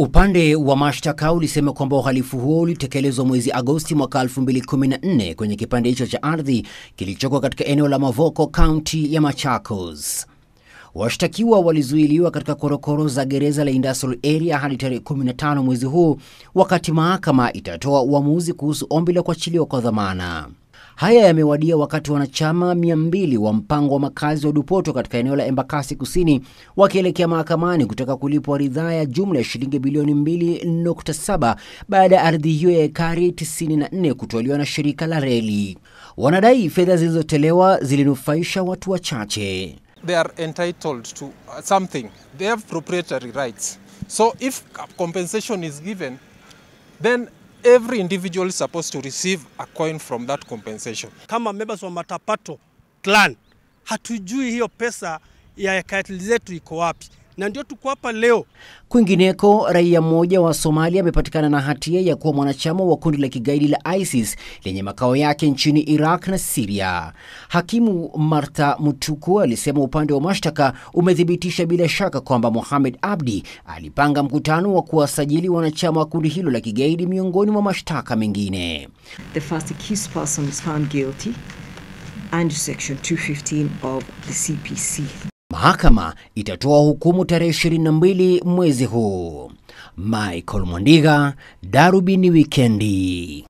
Upande wa mashtaka ulisema kwamba uhalifu huo ulitekelezwa mwezi Agosti mwaka 2014 kwenye kipande hicho cha ardhi kilichoko katika eneo la Mavoko, kaunti ya Machakos. Washtakiwa walizuiliwa katika korokoro za gereza la Industrial Area hadi tarehe 15 mwezi huu, wakati mahakama itatoa uamuzi kuhusu ombi la kuachiliwa kwa dhamana. Haya yamewadia wakati wanachama mbili wa mpango wa makazi wa Dupoto katika eneo la Embakasi Kusini wakielekea mahakamani kutaka kulipwa ridhaa ya jumla ya shilingi bilioni 2.7 baada ya ardhi hiyo ya ekari 94 kutolewa na shirika la reli. Wanadai fedha zilizotolewa zilinufaisha watu wachache. They are entitled to uh, something. They have proprietary rights. So if compensation is given, then every individual is supposed to receive a coin from that compensation. Kama members wa Matapato clan hatujui hiyo pesa ya katili zetu iko wapi na ndio tuko hapa leo. Kwingineko, raia mmoja wa Somalia amepatikana na hatia ya kuwa mwanachama wa kundi la kigaidi la ISIS lenye makao yake nchini Iraq na Siria. Hakimu Martha Mutuku alisema upande wa mashtaka umethibitisha bila shaka kwamba Mohamed Abdi alipanga mkutano wa kuwasajili wanachama wa kundi hilo la kigaidi miongoni mwa mashtaka mengine. The first accused person is found guilty under section 215 of the CPC. Mahakama itatoa hukumu tarehe 22 mwezi huu. Michael Mwandiga, Darubini Wikendi.